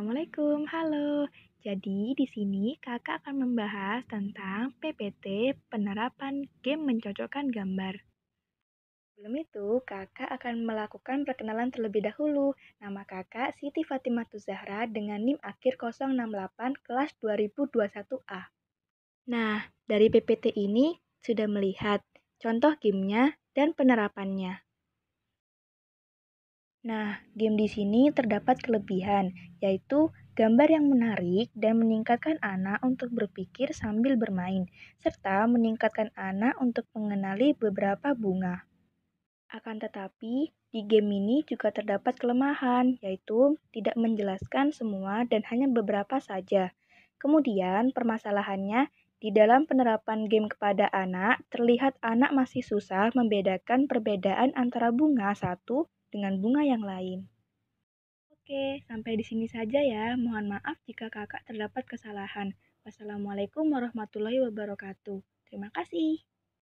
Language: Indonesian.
Assalamualaikum, halo. Jadi di sini kakak akan membahas tentang PPT penerapan game mencocokkan gambar. Sebelum itu, kakak akan melakukan perkenalan terlebih dahulu. Nama kakak Siti Fatimah Tuzahra dengan NIM akhir 068 kelas 2021A. Nah, dari PPT ini sudah melihat contoh gamenya dan penerapannya. Nah, game di sini terdapat kelebihan, yaitu gambar yang menarik dan meningkatkan anak untuk berpikir sambil bermain, serta meningkatkan anak untuk mengenali beberapa bunga. Akan tetapi, di game ini juga terdapat kelemahan, yaitu tidak menjelaskan semua dan hanya beberapa saja. Kemudian, permasalahannya di dalam penerapan game kepada anak, terlihat anak masih susah membedakan perbedaan antara bunga satu dengan bunga yang lain. Oke, sampai di sini saja ya. Mohon maaf jika kakak terdapat kesalahan. Wassalamualaikum warahmatullahi wabarakatuh. Terima kasih.